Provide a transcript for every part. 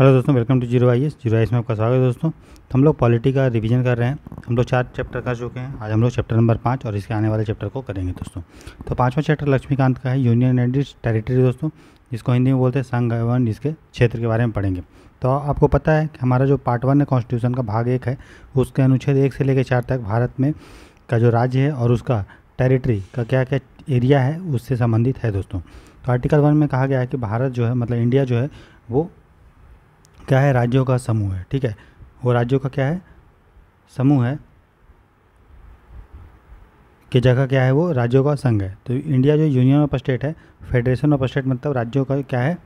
hello दोस्तों welcome to zero I S zero I S में आपका स्वागत है दोस्तों तो हम लोग पॉलिटी का रिवीजन कर रहे हैं हम लोग चार चैप्टर कर चुके हैं आज हम लोग चैप्टर नंबर पाँच और इसके आने वाले चैप्टर को करेंगे दोस्तों तो पांचवा चैप्टर लक्ष्मीकांत का है यूनियन एंड टेरिटरी दोस्तों जिसको हिंदी में बोलते हैं संघ एवं इसके क्षेत्र के बारे में पढ़ेंगे तो आपको पता है कि हमारा जो पार्ट वन है कॉन्स्टिट्यूशन का भाग एक है उसके अनुच्छेद एक से लेकर चार तक भारत में का जो राज्य है और उसका टेरिटरी का क्या क्या एरिया है उससे संबंधित है दोस्तों तो आर्टिकल वन में कहा गया है कि भारत जो है मतलब इंडिया जो है वो क्या है राज्यों का समूह है ठीक है वो राज्यों का क्या है समूह है कि जगह क्या है वो राज्यों का संघ है तो इंडिया जो यूनियन ऑफ स्टेट है फेडरेशन ऑफ स्टेट मतलब राज्यों का क्या है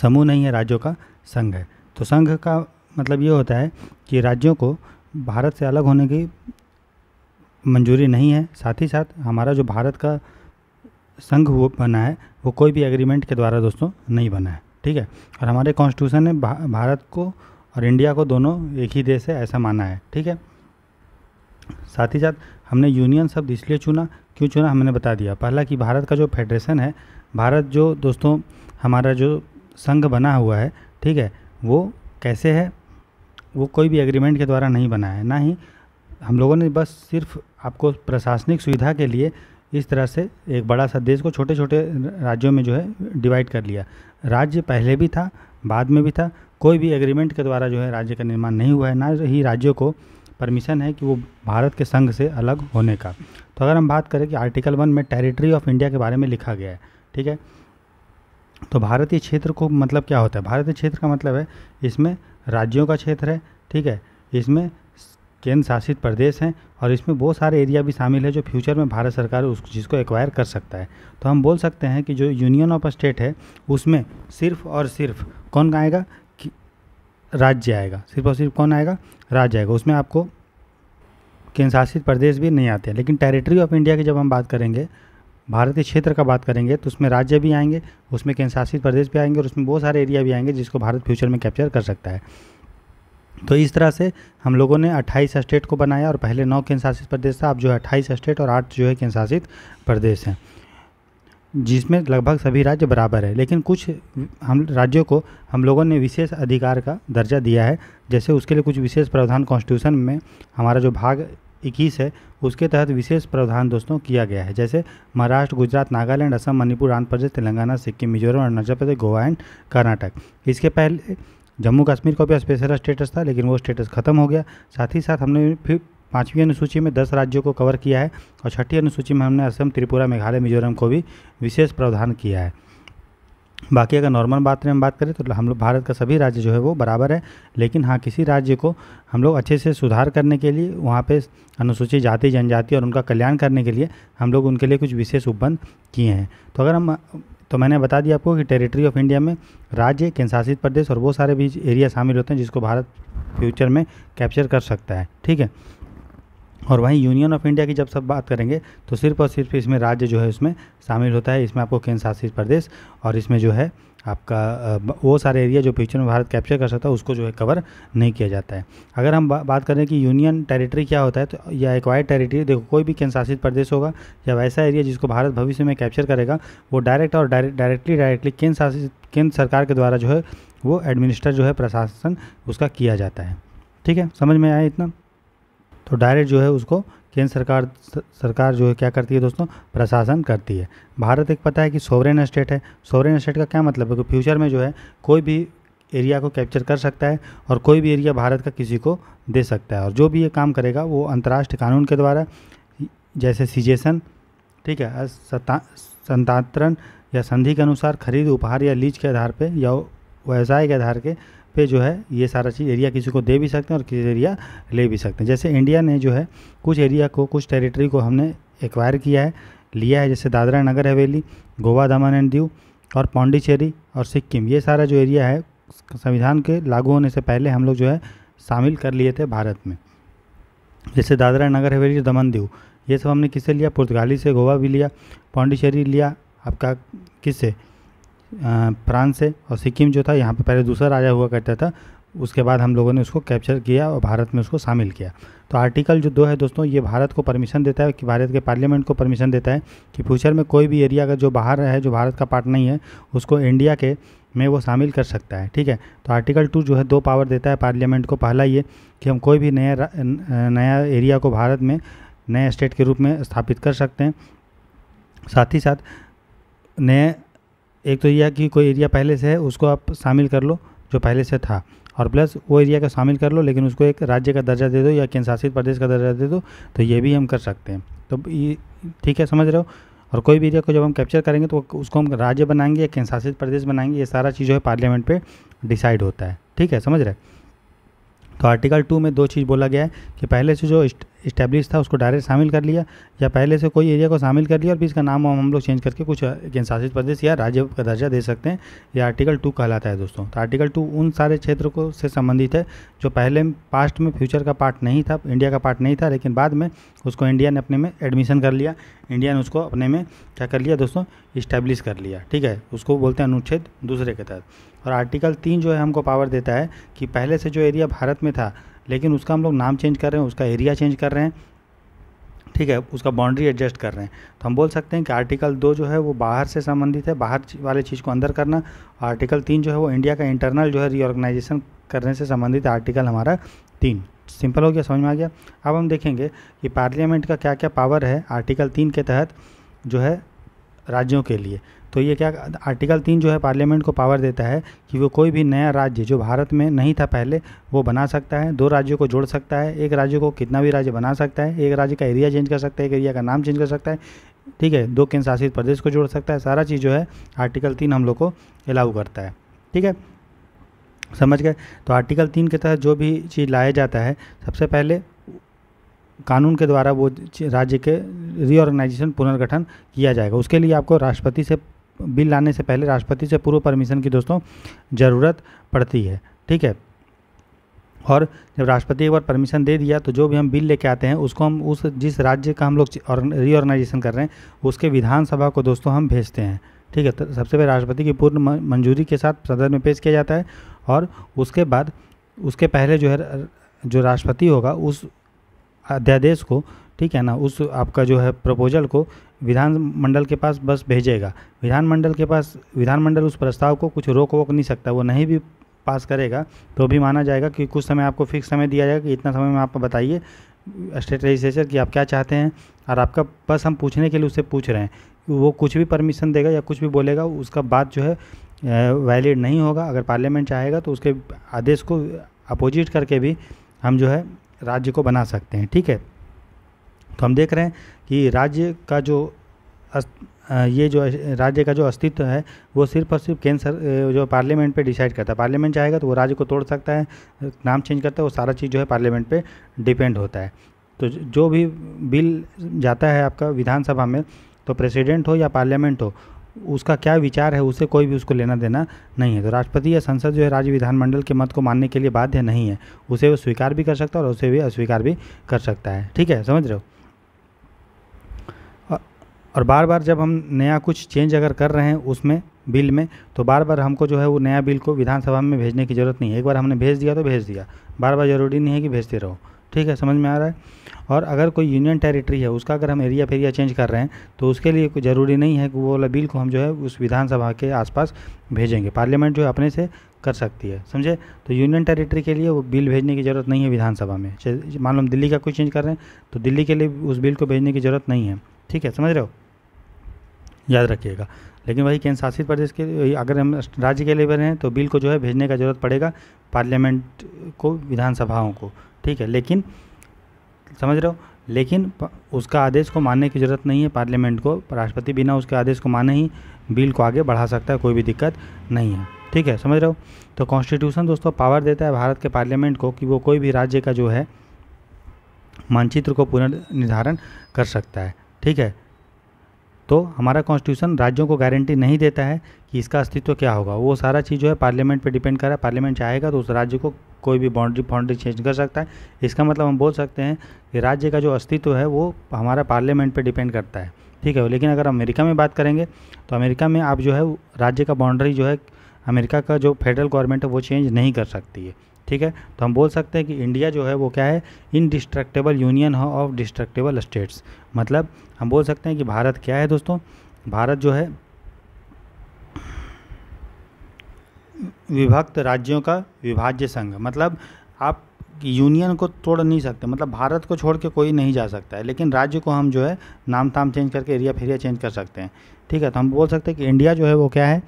समूह नहीं है राज्यों का संघ है तो संघ का मतलब ये होता है कि राज्यों को भारत से अलग होने की मंजूरी नहीं है साथ ही साथ हमारा जो भारत का संघ वो बना है वो कोई भी एग्रीमेंट के द्वारा दोस्तों नहीं बना है ठीक है और हमारे कॉन्स्टिट्यूशन ने भा, भारत को और इंडिया को दोनों एक ही देश है ऐसा माना है ठीक है साथ ही साथ हमने यूनियन शब्द इसलिए चुना क्यों चुना हमने बता दिया पहला कि भारत का जो फेडरेशन है भारत जो दोस्तों हमारा जो संघ बना हुआ है ठीक है वो कैसे है वो कोई भी एग्रीमेंट के द्वारा नहीं बना है ना ही हम लोगों ने बस सिर्फ आपको प्रशासनिक सुविधा के लिए इस तरह से एक बड़ा सा देश को छोटे छोटे राज्यों में जो है डिवाइड कर लिया राज्य पहले भी था बाद में भी था कोई भी एग्रीमेंट के द्वारा जो है राज्य का निर्माण नहीं हुआ है ना ही राज्यों को परमिशन है कि वो भारत के संघ से अलग होने का तो अगर हम बात करें कि आर्टिकल वन में टेरिटरी ऑफ इंडिया के बारे में लिखा गया है ठीक है तो भारतीय क्षेत्र को मतलब क्या होता है भारतीय क्षेत्र का मतलब है इसमें राज्यों का क्षेत्र है ठीक है इसमें केंद्र शासित प्रदेश हैं और इसमें बहुत सारे एरिया भी शामिल है जो फ्यूचर में भारत सरकार उस चीज़ को एक्वायर कर सकता है तो हम बोल सकते हैं कि जो यूनियन ऑफ स्टेट है उसमें सिर्फ और सिर्फ कौन आएगा कि राज्य आएगा सिर्फ और सिर्फ कौन आएगा राज्य आएगा उसमें आपको केंद्र शासित प्रदेश भी नहीं आते हैं लेकिन टेरिटरी ऑफ इंडिया की जब हम बात करेंगे भारत के क्षेत्र का बात करेंगे तो उसमें राज्य भी आएंगे उसमें केंद्र शासित प्रदेश भी आएंगे और उसमें बहुत सारे एरिया भी आएंगे जिसको भारत फ्यूचर में कैप्चर कर सकता है तो इस तरह से हम लोगों ने 28 स्टेट को बनाया और पहले नौ केंद्र शासित प्रदेश था अब जो है 28 स्टेट और आठ जो है केंद्र शासित प्रदेश हैं जिसमें लगभग सभी राज्य बराबर है लेकिन कुछ हम राज्यों को हम लोगों ने विशेष अधिकार का दर्जा दिया है जैसे उसके लिए कुछ विशेष प्रावधान कॉन्स्टिट्यूशन में हमारा जो भाग इक्कीस है उसके तहत विशेष प्रावधान दोस्तों किया गया है जैसे महाराष्ट्र गुजरात नागालैंड असम मणिपुर आंध्र प्रदेश तेलंगाना सिक्किम मिजोरम अरुणाचल प्रदेश गोवा एंड कर्नाटक इसके पहले जम्मू कश्मीर का भी स्पेशल स्टेटस था लेकिन वो स्टेटस ख़त्म हो गया साथ ही साथ हमने फिर पाँचवीं अनुसूची में दस राज्यों को कवर किया है और छठी अनुसूची में हमने असम त्रिपुरा मेघालय मिजोरम को भी विशेष प्रावधान किया है बाकी अगर नॉर्मल बात में हम बात करें तो हम लोग भारत का सभी राज्य जो है वो बराबर है लेकिन हाँ किसी राज्य को हम लोग अच्छे से सुधार करने के लिए वहाँ पे अनुसूचित जाति जनजाति और उनका कल्याण करने के लिए हम लोग उनके लिए कुछ विशेष उपबंध किए हैं तो अगर हम तो मैंने बता दिया आपको कि टेरिटरी ऑफ इंडिया में राज्य केंद्रशासित प्रदेश और वो सारे भी एरिया शामिल होते हैं जिसको भारत फ्यूचर में कैप्चर कर सकता है ठीक है और वहीं यूनियन ऑफ इंडिया की जब सब बात करेंगे तो सिर्फ और सिर्फ इसमें राज्य जो है उसमें शामिल होता है इसमें आपको केंद्र शासित प्रदेश और इसमें जो है आपका वो सारे एरिया जो फ्यूचर में भारत कैप्चर कर सकता है उसको जो है कवर नहीं किया जाता है अगर हम बा, बात करें कि यूनियन टेरिटरी क्या होता है तो या एक्वायर्ड टेरिटरी देखो कोई भी केंद्रशासित प्रदेश होगा या वैसा एरिया जिसको भारत भविष्य में कैप्चर करेगा वो डायरेक्ट और डायरेक्टली डायरेक्टली केंद्र शासित केंद्र सरकार के द्वारा जो है वो एडमिनिस्टर जो है प्रशासन उसका किया जाता है ठीक है समझ में आया इतना तो डायरेक्ट जो है उसको केंद्र सरकार सरकार जो है क्या करती है दोस्तों प्रशासन करती है भारत एक पता है कि सोवरेन स्टेट है सोवरेन स्टेट का क्या मतलब है कि फ्यूचर में जो है कोई भी एरिया को कैप्चर कर सकता है और कोई भी एरिया भारत का किसी को दे सकता है और जो भी ये काम करेगा वो अंतर्राष्ट्रीय कानून के द्वारा जैसे सीजेशन ठीक है संतांतरण या संधि के अनुसार खरीद उपहार या लीज के आधार पर या व्यवसाय के आधार के पे जो है ये सारा चीज़ एरिया किसी को दे भी सकते हैं और किसी एरिया ले भी सकते हैं जैसे इंडिया ने जो है कुछ एरिया को कुछ टेरिटरी को हमने एक्वायर किया है लिया है जैसे दादरा नगर हवेली गोवा दमन एंड दीव और पौंडीचेरी और सिक्किम ये सारा जो एरिया है संविधान के लागू होने से पहले हम लोग जो है शामिल कर लिए थे भारत में जैसे दादरा नगर हवेली दमन दीव ये सब हमने किससे लिया पुर्तगाली से गोवा भी लिया पौंडीचेरी लिया आपका किससे फ्रांस से और सिक्किम जो था यहाँ पर पहले दूसरा राजा हुआ करता था उसके बाद हम लोगों ने उसको कैप्चर किया और भारत में उसको शामिल किया तो आर्टिकल जो दो है दोस्तों ये भारत को परमिशन देता है कि भारत के पार्लियामेंट को परमिशन देता है कि फ्यूचर में कोई भी एरिया का जो बाहर है जो भारत का पार्ट नहीं है उसको इंडिया के में वो शामिल कर सकता है ठीक है तो आर्टिकल टू जो है दो पावर देता है पार्लियामेंट को पहला ये कि हम कोई भी नया नया एरिया को भारत में नए स्टेट के रूप में स्थापित कर सकते हैं साथ ही साथ नए एक तो यह कि कोई एरिया पहले से है उसको आप शामिल कर लो जो पहले से था और प्लस वो एरिया का शामिल कर लो लेकिन उसको एक राज्य का दर्जा दे दो या केंद्र शासित प्रदेश का दर्जा दे दो तो ये भी हम कर सकते हैं तो ये ठीक है समझ रहे हो और कोई भी एरिया को जब हम कैप्चर करेंगे तो उसको हम राज्य बनाएंगे या केंद्र शासित प्रदेश बनाएंगे ये सारा चीज़ जो है पार्लियामेंट पर डिसाइड होता है ठीक है समझ रहे तो आर्टिकल टू में दो चीज़ बोला गया है कि पहले से जो इस्टेब्लिश था उसको डायरेक्ट शामिल कर लिया या पहले से कोई एरिया को शामिल कर लिया और फिर इसका नाम हम लोग चेंज करके कुछ शासित प्रदेश या राज्य का दर्जा दे सकते हैं यह आर्टिकल टू कहलाता है दोस्तों तो आर्टिकल टू उन सारे क्षेत्र को से संबंधित है जो पहले पास्ट में फ्यूचर का पार्ट नहीं था इंडिया का पार्ट नहीं था लेकिन बाद में उसको इंडिया ने अपने में एडमिशन कर लिया इंडिया ने उसको अपने में क्या कर लिया दोस्तों इस्टेब्लिश कर लिया ठीक है उसको बोलते हैं अनुच्छेद दूसरे के तहत और आर्टिकल तीन जो है हमको पावर देता है कि पहले से जो एरिया भारत में था लेकिन उसका हम लोग नाम चेंज कर रहे हैं उसका एरिया चेंज कर रहे हैं ठीक है उसका बाउंड्री एडजस्ट कर रहे हैं तो हम बोल सकते हैं कि आर्टिकल दो जो है वो बाहर से संबंधित है बाहर वाले चीज़ को अंदर करना आर्टिकल तीन जो है वो इंडिया का इंटरनल जो है रीऑर्गेनाइजेशन करने से संबंधित आर्टिकल हमारा तीन सिंपल हो गया समझ में आ गया अब हम देखेंगे कि पार्लियामेंट का क्या क्या पावर है आर्टिकल तीन के तहत जो है राज्यों के लिए तो ये क्या आर्टिकल तीन जो है पार्लियामेंट को पावर देता है कि वो कोई भी नया राज्य जो भारत में नहीं था पहले वो बना सकता है दो राज्यों को जोड़ सकता है एक राज्य को कितना भी राज्य बना सकता है एक राज्य का एरिया चेंज कर सकता है एक एरिया का नाम चेंज कर सकता है ठीक है दो केंद्र शासित प्रदेश को जोड़ सकता है सारा चीज़ जो है आर्टिकल तीन हम लोग को अलाउ करता है ठीक है समझ गए तो आर्टिकल तीन के तहत जो भी चीज़ लाया जाता है सबसे पहले कानून के द्वारा वो राज्य के रीऑर्गेनाइजेशन पुनर्गठन किया जाएगा उसके लिए आपको राष्ट्रपति से बिल लाने से पहले राष्ट्रपति से पूर्व परमिशन की दोस्तों ज़रूरत पड़ती है ठीक है और जब राष्ट्रपति एक बार परमिशन दे दिया तो जो भी हम बिल लेके आते हैं उसको हम उस जिस राज्य का हम लोग रीऑर्गेनाइजेशन कर रहे हैं उसके विधानसभा को दोस्तों हम भेजते हैं ठीक है तो सबसे पहले राष्ट्रपति की पूर्ण मंजूरी के साथ सदन में पेश किया जाता है और उसके बाद उसके पहले जो है जो राष्ट्रपति होगा उस अध्यादेश को ठीक है ना उस आपका जो है प्रपोजल को विधानमंडल के पास बस भेजेगा विधानमंडल के पास विधानमंडल उस प्रस्ताव को कुछ रोक वोक नहीं सकता वो नहीं भी पास करेगा तो भी माना जाएगा कि कुछ समय आपको फिक्स समय दिया जाएगा कि इतना समय में आप बताइए स्टेट रजिस्ट्रेशन कि आप क्या चाहते हैं और आपका बस हम पूछने के लिए उससे पूछ रहे हैं वो कुछ भी परमिशन देगा या कुछ भी बोलेगा उसका बात जो है वैलिड नहीं होगा अगर पार्लियामेंट चाहेगा तो उसके आदेश को अपोजिट करके भी हम जो है राज्य को बना सकते हैं ठीक है तो हम देख रहे हैं कि राज्य का जो ये जो राज्य का जो अस्तित्व है वो सिर्फ और सिर्फ केंद्र जो पार्लियामेंट पे डिसाइड करता है पार्लियामेंट चाहेगा तो वो राज्य को तोड़ सकता है नाम चेंज करता है वो सारा चीज़ जो है पार्लियामेंट पे डिपेंड होता है तो जो भी बिल जाता है आपका विधानसभा में तो प्रेसिडेंट हो या पार्लियामेंट हो उसका क्या विचार है उसे कोई भी उसको लेना देना नहीं है तो राष्ट्रपति या संसद जो है राज्य विधानमंडल के मत को मानने के लिए बाध्य नहीं है उसे वो स्वीकार भी कर सकता है और उसे भी अस्वीकार भी कर सकता है ठीक है समझ रहे हो और बार बार जब हम नया कुछ चेंज अगर कर रहे हैं उसमें बिल में तो बार बार हमको जो है वो नया बिल को विधानसभा में भेजने की ज़रूरत नहीं है एक बार हमने भेज दिया तो भेज दिया बार बार ज़रूरी नहीं है कि भेजते रहो ठीक है समझ में आ रहा है और अगर कोई यूनियन टेरिटरी है उसका अगर हम एरिया फेरिया चेंज कर रहे हैं तो उसके लिए कोई ज़रूरी नहीं है कि वो वाला बिल को हम जो है उस विधानसभा के आसपास भेजेंगे पार्लियामेंट जो है अपने से कर सकती है समझे तो यूनियन टेरिटरी के लिए वो बिल भेजने की ज़रूरत नहीं है विधानसभा में मान लो हम दिल्ली का कोई चेंज कर रहे हैं तो दिल्ली के लिए उस बिल को भेजने की ज़रूरत नहीं है ठीक है समझ रहे हो याद रखिएगा लेकिन वही केंद्र शासित प्रदेश के अगर हम राज्य के लेवल हैं तो बिल को जो है भेजने का ज़रूरत पड़ेगा पार्लियामेंट को विधानसभाओं को ठीक है लेकिन समझ रहे हो लेकिन उसका आदेश को मानने की ज़रूरत नहीं है पार्लियामेंट को राष्ट्रपति बिना उसके आदेश को माने ही बिल को आगे बढ़ा सकता है कोई भी दिक्कत नहीं है ठीक है समझ रहे हो तो कॉन्स्टिट्यूशन दोस्तों पावर देता है भारत के पार्लियामेंट को कि वो कोई भी राज्य का जो है मानचित्र को पुनर्निर्धारण कर सकता है ठीक है तो हमारा कॉन्स्टिट्यूशन राज्यों को गारंटी नहीं देता है कि इसका अस्तित्व क्या होगा वो सारा चीज़ जो है पार्लियामेंट पे डिपेंड कर रहा है पार्लियामेंट चाहेगा तो उस राज्य को कोई भी बाउंड्री फाउंड्री चेंज कर सकता है इसका मतलब हम बोल सकते हैं कि राज्य का जो अस्तित्व है वो हमारा पार्लियामेंट पर डिपेंड करता है ठीक है लेकिन अगर अमेरिका में बात करेंगे तो अमेरिका में आप जो है राज्य का बाउंड्री जो है अमेरिका का जो फेडरल गवर्नमेंट है वो चेंज नहीं कर सकती है ठीक है तो हम बोल सकते हैं कि इंडिया जो है वो क्या है indestructible union of destructible states मतलब हम बोल सकते हैं कि भारत क्या है दोस्तों भारत जो है विभक्त राज्यों का विभाज्य संघ मतलब आप यूनियन को तोड़ नहीं सकते मतलब भारत को छोड़ के कोई नहीं जा सकता है लेकिन राज्य को हम जो है नाम ताम चेंज करके एरिया फेरिया चेंज कर सकते हैं ठीक है तो हम बोल सकते हैं कि इंडिया जो है वो क्या है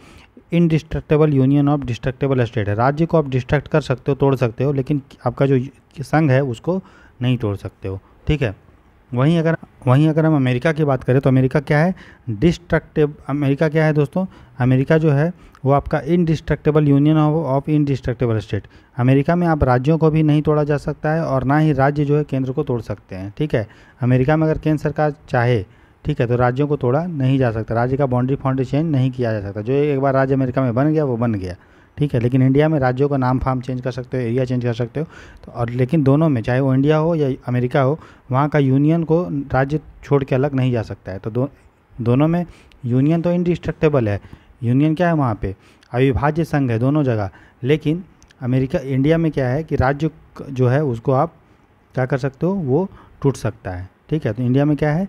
indestructible union of destructible state है राज्य को आप डिस्ट्रक्ट कर सकते हो तोड़ सकते हो लेकिन आपका जो संघ है उसको नहीं तोड़ सकते हो ठीक है वहीं अगर वहीं अगर हम अमेरिका की बात करें तो अमेरिका क्या है डिस्ट्रक्टेब अमेरिका क्या है दोस्तों अमेरिका जो है वो आपका indestructible union of indestructible state America में आप राज्यों को भी नहीं तोड़ा जा सकता है और ना ही राज्य जो है केंद्र को तोड़ सकते हैं ठीक है अमेरिका में अगर केंद्र सरकार चाहे ठीक है तो राज्यों को तोड़ा नहीं जा सकता राज्य का बाउंड्री फाउंड्री चेंज नहीं किया जा सकता जो एक बार राज्य अमेरिका में बन गया वो बन गया ठीक है लेकिन इंडिया में राज्यों का नाम फार्म चेंज कर सकते हो एरिया चेंज कर सकते हो तो और लेकिन दोनों में चाहे वो इंडिया हो या अमेरिका हो वहाँ का यूनियन को राज्य छोड़ के अलग नहीं जा सकता है तो दो दोनों में यूनियन तो इंडिस्ट्रक्टेबल है यूनियन क्या है वहाँ पर अविभाज्य संघ है दोनों जगह लेकिन अमेरिका इंडिया में क्या है कि राज्य जो है उसको आप क्या कर सकते हो वो टूट सकता है ठीक है तो इंडिया में क्या है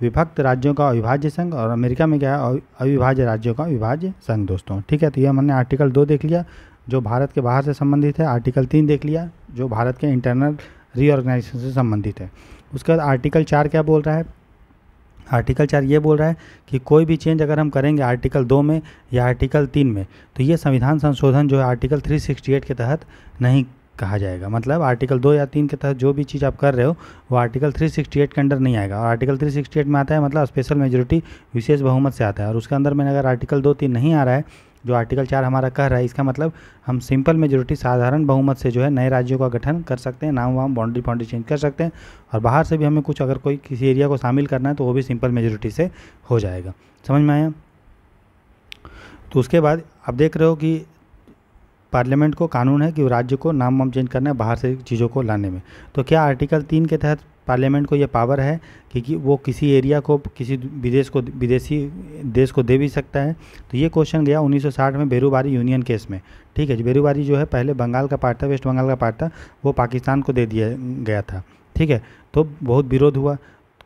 विभक्त राज्यों का अविभाज्य संघ और अमेरिका में क्या है अविभाज्य राज्यों का अविभाज्य संघ दोस्तों ठीक है तो ये हमने आर्टिकल दो देख लिया जो भारत के बाहर से संबंधित है आर्टिकल तीन देख लिया जो भारत के इंटरनल रीऑर्गेनाइजेशन से संबंधित है उसके बाद आर्टिकल चार क्या बोल रहा है आर्टिकल चार ये बोल रहा है कि कोई भी चेंज अगर हम करेंगे आर्टिकल दो में या आर्टिकल तीन में तो ये संविधान संशोधन जो है आर्टिकल 368 के तहत नहीं कहा जाएगा मतलब आर्टिकल दो या तीन के तहत जो भी चीज़ आप कर रहे हो वो आर्टिकल 368 के अंडर नहीं आएगा और आर्टिकल 368 में आता है मतलब स्पेशल मेजोरिटी विशेष बहुमत से आता है और उसके अंदर में अगर आर्टिकल दो तीन नहीं आ रहा है जो आर्टिकल चार हमारा कह रहा है इसका मतलब हम सिंपल मेजोरिटी साधारण बहुमत से जो है नए राज्यों का गठन कर सकते हैं नाम वाम बाउंड्री बाउंड्री चेंज कर सकते हैं और बाहर से भी हमें कुछ अगर कोई किसी एरिया को शामिल करना है तो वो भी सिंपल मेजोरिटी से हो जाएगा समझ में आया तो उसके बाद आप देख रहे हो कि पार्लियामेंट को कानून है कि राज्य को नाम वाम चेंज करना है बाहर से चीज़ों को लाने में तो क्या आर्टिकल तीन के तहत पार्लियामेंट को यह पावर है कि, कि वो किसी एरिया को किसी विदेश को विदेशी देश को दे भी सकता है तो ये क्वेश्चन गया 1960 में बेरूबारी यूनियन केस में ठीक है बेरूबारी जो है पहले बंगाल का पार्ट था वेस्ट बंगाल का पार्ट था वो पाकिस्तान को दे दिया गया था ठीक है तो बहुत विरोध हुआ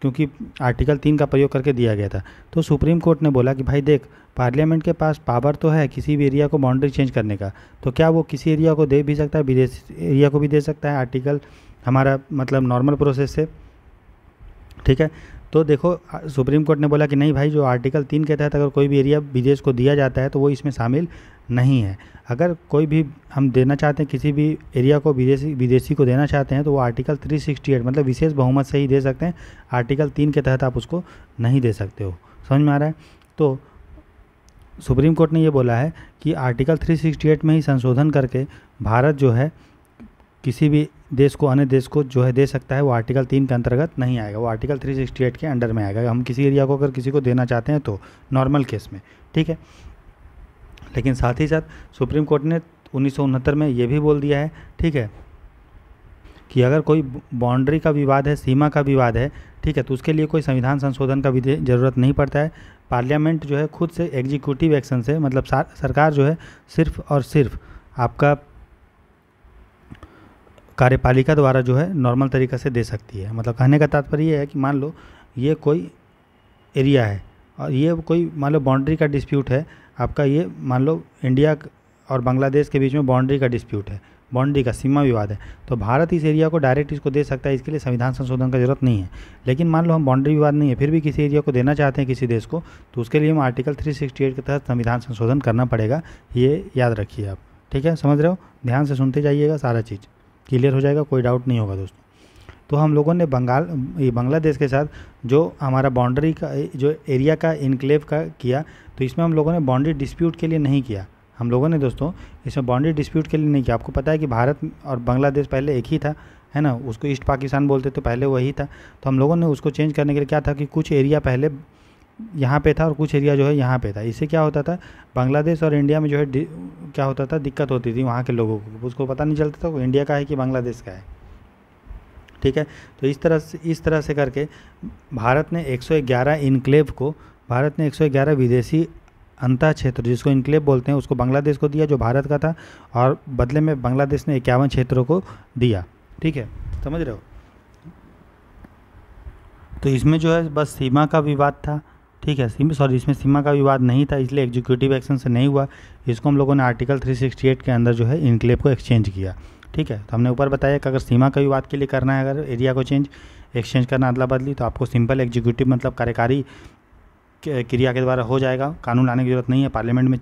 क्योंकि आर्टिकल तीन का प्रयोग करके दिया गया था तो सुप्रीम कोर्ट ने बोला कि भाई देख पार्लियामेंट के पास पावर तो है किसी भी एरिया को बाउंड्री चेंज करने का तो क्या वो किसी एरिया को दे भी सकता है विदेश एरिया को भी दे सकता है आर्टिकल हमारा मतलब नॉर्मल प्रोसेस से ठीक है तो देखो सुप्रीम कोर्ट ने बोला कि नहीं भाई जो आर्टिकल तीन के तहत अगर कोई भी एरिया विदेश को दिया जाता है तो वो इसमें शामिल नहीं है अगर कोई भी हम देना चाहते हैं किसी भी एरिया को विदेशी विदेशी को देना चाहते हैं तो वो आर्टिकल 368 मतलब विशेष बहुमत से ही दे सकते हैं आर्टिकल तीन के तहत आप उसको नहीं दे सकते हो समझ में आ रहा है तो सुप्रीम कोर्ट ने ये बोला है कि आर्टिकल 368 में ही संशोधन करके भारत जो है किसी भी देश को अन्य देश को जो है दे सकता है वो आर्टिकल तीन के अंतर्गत नहीं आएगा वो आर्टिकल 368 के अंडर में आएगा हम किसी एरिया को अगर किसी को देना चाहते हैं तो नॉर्मल केस में ठीक है लेकिन साथ ही साथ सुप्रीम कोर्ट ने उन्नीस में ये भी बोल दिया है ठीक है कि अगर कोई बाउंड्री का विवाद है सीमा का विवाद है ठीक है तो उसके लिए कोई संविधान संशोधन का भी ज़रूरत नहीं पड़ता है पार्लियामेंट जो है खुद से एग्जीक्यूटिव एक्शन से मतलब सरकार जो है सिर्फ और सिर्फ आपका कार्यपालिका द्वारा जो है नॉर्मल तरीक़े से दे सकती है मतलब कहने का तात्पर्य यह है कि मान लो ये कोई एरिया है और ये कोई मान लो बाउंड्री का डिस्प्यूट है आपका ये मान लो इंडिया और बांग्लादेश के बीच में बाउंड्री का डिस्प्यूट है बाउंड्री का सीमा विवाद है तो भारत इस एरिया को डायरेक्ट इसको दे सकता है इसके लिए संविधान संशोधन का जरूरत नहीं है लेकिन मान लो हम बाउंड्री विवाद नहीं है फिर भी किसी एरिया को देना चाहते हैं किसी देश को तो उसके लिए हम आर्टिकल 368 के तहत संविधान संशोधन करना पड़ेगा ये याद रखिए आप ठीक है समझ रहे हो ध्यान से सुनते जाइएगा सारा चीज़ क्लियर हो जाएगा कोई डाउट नहीं होगा दोस्तों तो हम लोगों ने बंगाल ये बांग्लादेश के साथ जो हमारा बाउंड्री का जो एरिया का इनक्लेव का किया तो इसमें हम लोगों ने बाउंड्री डिस्प्यूट के लिए नहीं किया हम लोगों ने दोस्तों इसमें बाउंड्री डिस्प्यूट के लिए नहीं किया आपको पता है कि भारत और बांग्लादेश पहले एक ही था है ना उसको ईस्ट पाकिस्तान बोलते थे पहले वही था तो हम लोगों ने उसको चेंज करने के लिए क्या था कि कुछ एरिया पहले यहाँ पे था और कुछ एरिया जो है यहाँ पे था इससे क्या होता था बांग्लादेश और इंडिया में जो है क्या होता था दिक्कत होती थी वहाँ के लोगों को उसको पता नहीं चलता था इंडिया का है कि बांग्लादेश का है ठीक है तो इस तरह से इस तरह से करके भारत ने 111 इनक्लेव को भारत ने 111 विदेशी अंतः क्षेत्र जिसको इनक्लेव बोलते हैं उसको बांग्लादेश को दिया जो भारत का था और बदले में बांग्लादेश ने इक्यावन क्षेत्रों को दिया ठीक है समझ रहे हो तो इसमें जो है बस सीमा का विवाद था ठीक है सिम सॉरी इसमें सीमा का विवाद नहीं था इसलिए एग्जीक्यूटिव एक्शन से नहीं हुआ इसको हम लोगों ने आर्टिकल 368 के अंदर जो है इनक्लेव को एक्सचेंज किया ठीक है तो हमने ऊपर बताया कि अगर सीमा का विवाद के लिए करना है अगर एरिया को चेंज एक्सचेंज करना अदला बदली तो आपको सिंपल एग्जीक्यूटिव मतलब कार्यकारी क्रिया के द्वारा हो जाएगा कानून लाने की जरूरत नहीं है पार्लियामेंट में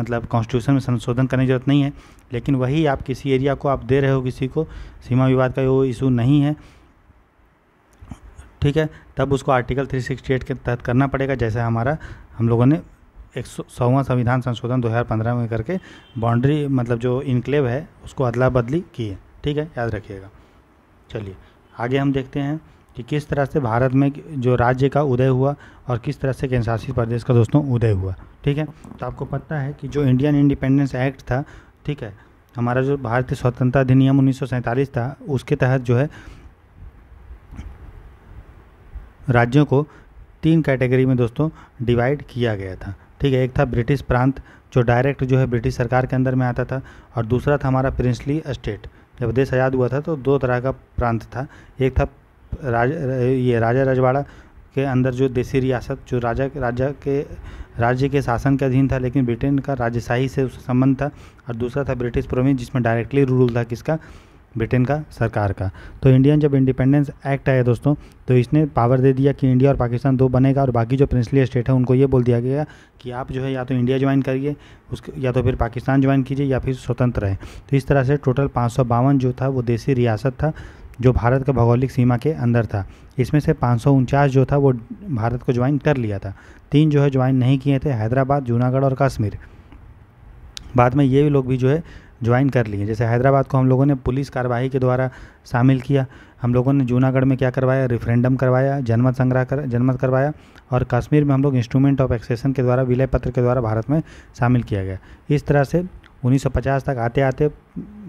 मतलब कॉन्स्टिट्यूशन में संशोधन करने की जरूरत नहीं है लेकिन वही आप किसी एरिया को आप दे रहे हो किसी को सीमा विवाद का वो इशू नहीं है ठीक है तब उसको आर्टिकल 368 के तहत करना पड़ेगा जैसे हमारा हम लोगों ने एक सौवा संविधान संशोधन 2015 में करके बाउंड्री मतलब जो इनक्लेव है उसको अदला बदली की है ठीक है याद रखिएगा चलिए आगे हम देखते हैं कि किस तरह से भारत में जो राज्य का उदय हुआ और किस तरह से केंद्रशासित प्रदेश का दोस्तों उदय हुआ ठीक है तो आपको पता है कि जो इंडियन इंडिपेंडेंस एक्ट था ठीक है हमारा जो भारतीय स्वतंत्रता अधिनियम उन्नीस था उसके तहत जो है राज्यों को तीन कैटेगरी में दोस्तों डिवाइड किया गया था ठीक है एक था ब्रिटिश प्रांत जो डायरेक्ट जो है ब्रिटिश सरकार के अंदर में आता था और दूसरा था हमारा प्रिंसली स्टेट जब देश आज़ाद हुआ था तो दो तरह का प्रांत था एक था राज ये राजा रजवाड़ा के अंदर जो देसी रियासत जो राजा राजा के राज्य के शासन के अधीन था लेकिन ब्रिटेन का राजशाही से उसका संबंध था और दूसरा था ब्रिटिश प्रोविंस जिसमें डायरेक्टली रूल था किसका ब्रिटेन का सरकार का तो इंडियन जब इंडिपेंडेंस एक्ट आया दोस्तों तो इसने पावर दे दिया कि इंडिया और पाकिस्तान दो बनेगा और बाकी जो प्रिंसली स्टेट है उनको ये बोल दिया गया कि आप जो है या तो इंडिया ज्वाइन करिए उसके या तो फिर पाकिस्तान ज्वाइन कीजिए या फिर स्वतंत्र रहे तो इस तरह से टोटल पाँच जो था वो देसी रियासत था जो भारत का भौगोलिक सीमा के अंदर था इसमें से पाँच जो था वो भारत को ज्वाइन कर लिया था तीन जो है ज्वाइन नहीं किए थे हैदराबाद जूनागढ़ और कश्मीर बाद में ये लोग भी जो है ज्वाइन कर लिए जैसे हैदराबाद को हम लोगों ने पुलिस कार्रवाई के द्वारा शामिल किया हम लोगों ने जूनागढ़ में क्या करवाया रेफरेंडम करवाया जनमत संग्रह कर जनमत करवाया और कश्मीर में हम लोग इंस्ट्रूमेंट ऑफ एक्सेसन के द्वारा विलय पत्र के द्वारा भारत में शामिल किया गया इस तरह से 1950 तक आते आते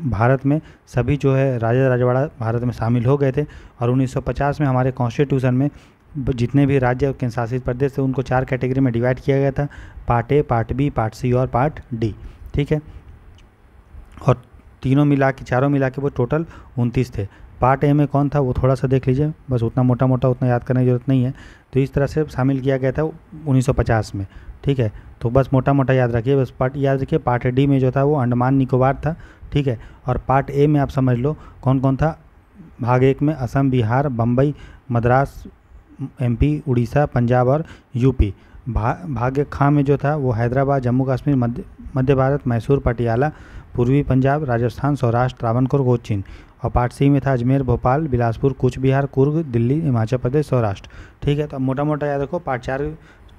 भारत में सभी जो है राजा राजवाड़ा भारत में शामिल हो गए थे और 1950 में हमारे कॉन्स्टिट्यूशन में जितने भी राज्य और केंद्रशासित प्रदेश थे उनको चार कैटेगरी में डिवाइड किया गया था part A part B part C और पार्ट डी ठीक है और तीनों मिला के चारों मिला के वो टोटल उनतीस थे पार्ट ए में कौन था वो थोड़ा सा देख लीजिए बस उतना मोटा मोटा उतना याद करने की जरूरत नहीं है तो इस तरह से शामिल किया गया था 1950 में ठीक है तो बस मोटा मोटा याद रखिए बस पार्ट याद रखिए पार्ट डी में जो था वो अंडमान निकोबार था ठीक है और पार्ट ए में आप समझ लो कौन कौन था भाग एक में असम बिहार बम्बई मद्रास एमपी उड़ीसा पंजाब और यूपी भा, भाग्य खां में जो था वो हैदराबाद जम्मू कश्मीर मध्य मध्य भारत मैसूर पटियाला पूर्वी पंजाब राजस्थान सौराष्ट्र त्रावणकोर कोचीन और पार्ट सी में था अजमेर भोपाल बिलासपुर कुछ बिहार कुर्ग दिल्ली हिमाचल प्रदेश सौराष्ट्र ठीक है तो मोटा मोटा याद रखो पार्ट चार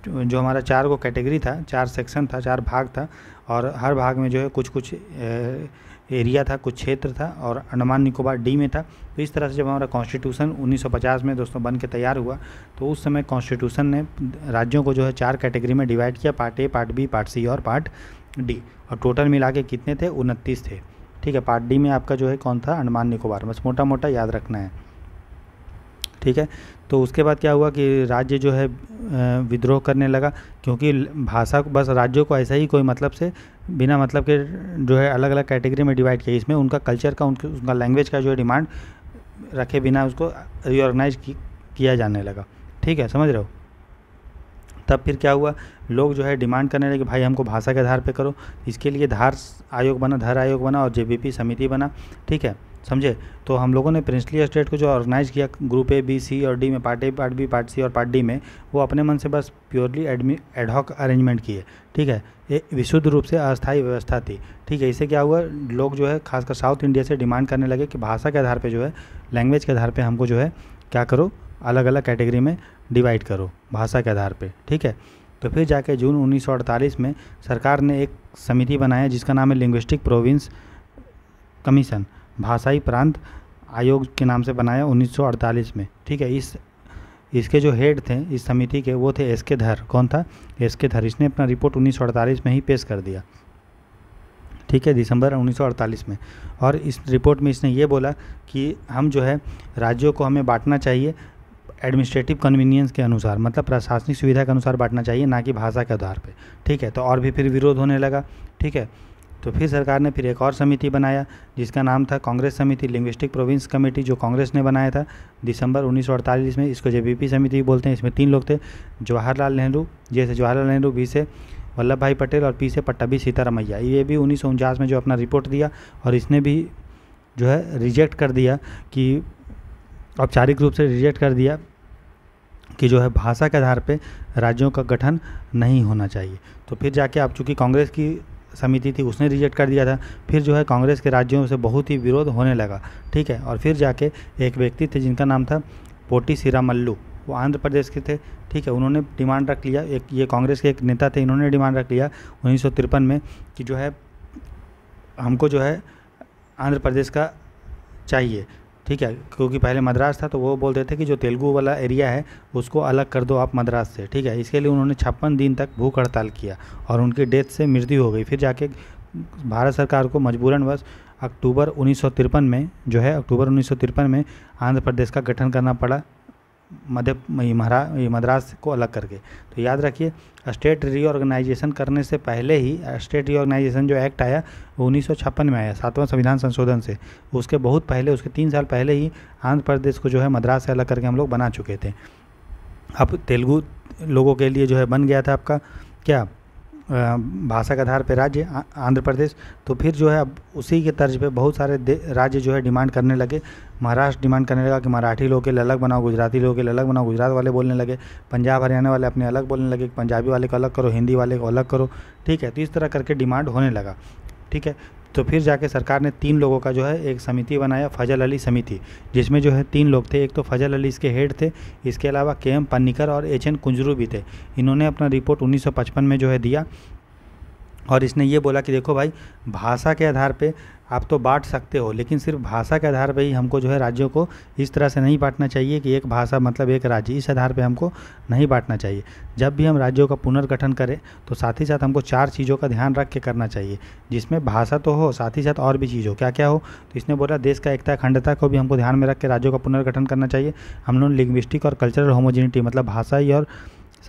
जो हमारा चार को कैटेगरी था चार सेक्शन था चार भाग था और हर भाग में जो है कुछ कुछ एरिया था कुछ क्षेत्र था और अंडमान निकोबार डी में था तो इस तरह से जब हमारा कॉन्स्टिट्यूशन 1950 में दोस्तों बन के तैयार हुआ तो उस समय कॉन्स्टिट्यूशन ने राज्यों को जो है चार कैटेगरी में डिवाइड किया part A part B part C और पार्ट डी और टोटल मिला के कितने थे उनतीस थे ठीक है पार्ट डी में आपका जो है कौन था अंडमान निकोबार बस मोटा मोटा याद रखना है ठीक है तो उसके बाद क्या हुआ कि राज्य जो है विद्रोह करने लगा क्योंकि भाषा बस राज्यों को ऐसा ही कोई मतलब से बिना मतलब के जो है अलग अलग कैटेगरी में डिवाइड किया इसमें उनका कल्चर का उनके उनका लैंग्वेज का जो है डिमांड रखे बिना उसको रिओर्गनाइज किया जाने लगा ठीक है समझ रहे हो तब फिर क्या हुआ लोग जो है डिमांड करने लगे भाई हमको भाषा के आधार पे करो इसके लिए धार आयोग बना धार आयोग बना और जे समिति बना ठीक है समझे तो हम लोगों ने प्रिंसली स्टेट को जो ऑर्गेनाइज किया ग्रुप ए बी सी और डी में part A part B part C और पार्ट डी में वो अपने मन से बस प्योरली एडमी एडहॉक अरेंजमेंट किए ठीक है ये विशुद्ध रूप से अस्थायी व्यवस्था थी ठीक है इससे क्या हुआ लोग जो है खासकर साउथ इंडिया से डिमांड करने लगे कि भाषा के आधार पर जो है लैंग्वेज के आधार पर हमको जो है क्या करो अलग अलग कैटेगरी में डिवाइड करो भाषा के आधार पे ठीक है तो फिर जाके जून 1948 में सरकार ने एक समिति बनाया जिसका नाम है लिंग्विस्टिक प्रोविंस कमीशन भाषाई प्रांत आयोग के नाम से बनाया 1948 में ठीक है इस इसके जो हेड थे इस समिति के वो थे एस के धर कौन था एस के धर इसने अपना रिपोर्ट 1948 में ही पेश कर दिया ठीक है दिसंबर 1948 में और इस रिपोर्ट में इसने ये बोला कि हम जो है राज्यों को हमें बांटना चाहिए एडमिनिस्ट्रेटिव कन्वीनियंस के अनुसार मतलब प्रशासनिक सुविधा के अनुसार बांटना चाहिए ना कि भाषा के आधार पर ठीक है तो और भी फिर विरोध होने लगा ठीक है तो फिर सरकार ने फिर एक और समिति बनाया जिसका नाम था कांग्रेस समिति लिंग्विस्टिक प्रोविंस कमेटी जो कांग्रेस ने बनाया था दिसंबर 1948 में इसको जे समिति बोलते हैं इसमें तीन लोग थे जवाहरलाल नेहरू जैसे जवाहरलाल नेहरू भी से वल्लभ भाई पटेल और पी से पट्टाभी सीतारामैया ये भी उन्नीस में जो अपना रिपोर्ट दिया और इसने भी जो है रिजेक्ट कर दिया कि औपचारिक रूप से रिजेक्ट कर दिया कि जो है भाषा के आधार पे राज्यों का गठन नहीं होना चाहिए तो फिर जाके आप चूँकि कांग्रेस की समिति थी उसने रिजेक्ट कर दिया था फिर जो है कांग्रेस के राज्यों से बहुत ही विरोध होने लगा ठीक है और फिर जाके एक व्यक्ति थे जिनका नाम था पोटी सिरामल्लू वो आंध्र प्रदेश के थे ठीक है उन्होंने डिमांड रख लिया एक ये कांग्रेस के एक नेता थे इन्होंने डिमांड रख लिया उन्नीस में कि जो है हमको जो है आंध्र प्रदेश का चाहिए ठीक है क्योंकि पहले मद्रास था तो वो बोलते थे कि जो तेलुगु वाला एरिया है उसको अलग कर दो आप मद्रास से ठीक है इसके लिए उन्होंने छप्पन दिन तक भूख हड़ताल किया और उनकी डेथ से मृत्यु हो गई फिर जाके भारत सरकार को मजबूरन बस अक्टूबर उन्नीस में जो है अक्टूबर उन्नीस में आंध्र प्रदेश का गठन करना पड़ा मध्य मद्रास को अलग करके तो याद रखिए स्टेट रीऑर्गेनाइजेशन करने से पहले ही स्टेट रीऑर्गेनाइजेशन जो एक्ट आया वो उन्नीस में आया सातवां संविधान संशोधन से उसके बहुत पहले उसके तीन साल पहले ही आंध्र प्रदेश को जो है मद्रास से अलग करके हम लोग बना चुके थे अब तेलुगु लोगों के लिए जो है बन गया था आपका क्या भाषा के आधार पर राज्य आंध्र प्रदेश तो फिर जो है अब उसी के तर्ज पे बहुत सारे राज्य जो है डिमांड करने लगे महाराष्ट्र डिमांड करने लगा कि मराठी लोगों के लिए अलग बनाओ गुजराती लोगों के लिए अलग बनाओ गुजरात वाले बोलने लगे पंजाब हरियाणा वाले अपने अलग बोलने लगे पंजाबी वाले को अलग करो हिंदी वाले को अलग करो ठीक है तो इस तरह करके डिमांड होने लगा ठीक है तो फिर जाके सरकार ने तीन लोगों का जो है एक समिति बनाया फजल अली समिति जिसमें जो है तीन लोग थे एक तो फजल अली इसके हेड थे इसके अलावा के एम पन्नीकर और एच एन कुंजरू भी थे इन्होंने अपना रिपोर्ट 1955 में जो है दिया और इसने ये बोला कि देखो भाई भाषा के आधार पे आप तो बांट सकते हो लेकिन सिर्फ भाषा के आधार पर ही हमको जो है राज्यों को इस तरह से नहीं बांटना चाहिए कि एक भाषा मतलब एक राज्य इस आधार पर हमको नहीं बांटना चाहिए जब भी हम राज्यों का पुनर्गठन करें तो साथ ही साथ हमको चार चीज़ों का ध्यान रख के करना चाहिए जिसमें भाषा तो हो साथ ही साथ और भी चीज़ हो क्या क्या हो तो इसने बोला देश का एकता अखंडता को भी हमको ध्यान में रख के राज्यों का पुनर्गठन करना चाहिए हम लोग लिंग्विस्टिक और कल्चरल होमोजिनिटी मतलब भाषाई और